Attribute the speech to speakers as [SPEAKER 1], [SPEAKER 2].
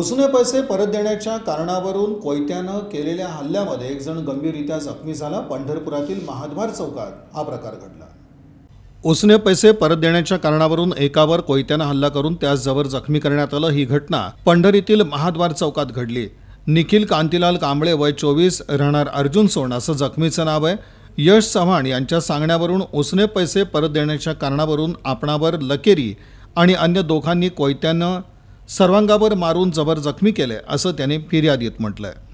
[SPEAKER 1] उसने पैसे परत देण्याच्या कारणावरून कोयत्यानं केलेल्या हल्ल्यामध्ये एक जण गंभीररित्या जखमी झाला पंढरपुरातील महाद्वार चौकात हा प्रकार घडला उसने पैसे परत देण्याच्या कारणावरून एकावर कोयत्यानं हल्ला करून त्याचजवळ जखमी करण्यात आलं ही घटना पंढरीतील महाद्वार चौकात घडली निखिल कांतीलाल कांबळे वय चोवीस राहणार अर्जुन सोन असं जखमीचं नाव आहे यश चव्हाण यांच्या सांगण्यावरून उसने पैसे परत देण्याच्या कारणावरून आपणावर लकेरी आणि अन्य दोघांनी कोयत्यानं सर्वांगावर मारून जबर जखमी केले असं त्याने फिर्यादीत म्हटलं